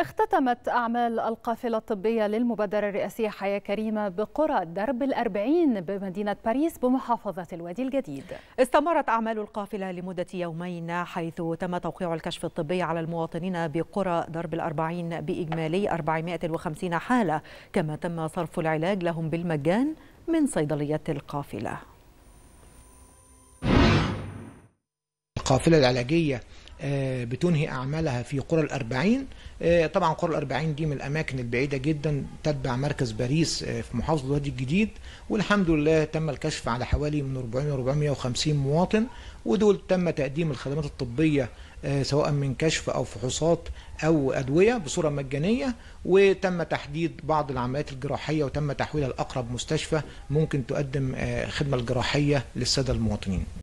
اختتمت أعمال القافلة الطبية للمبادرة الرئاسية حياة كريمة بقرى درب الأربعين بمدينة باريس بمحافظة الوادي الجديد استمرت أعمال القافلة لمدة يومين حيث تم توقيع الكشف الطبي على المواطنين بقرى درب الأربعين بإجمالي 450 حالة كما تم صرف العلاج لهم بالمجان من صيدلية القافلة القافلة العلاجية آه، بتنهي أعمالها في قرى الأربعين آه، طبعا قرى الأربعين دي من الأماكن البعيدة جدا تتبع مركز باريس آه، في محافظة الوادي الجديد والحمد لله تم الكشف على حوالي من 400 450 مواطن ودول تم تقديم الخدمات الطبية سواء من كشف أو فحوصات أو أدوية بصورة مجانية وتم تحديد بعض العمليات الجراحية وتم تحويلها لأقرب مستشفى ممكن تقدم خدمة الجراحية للسادة المواطنين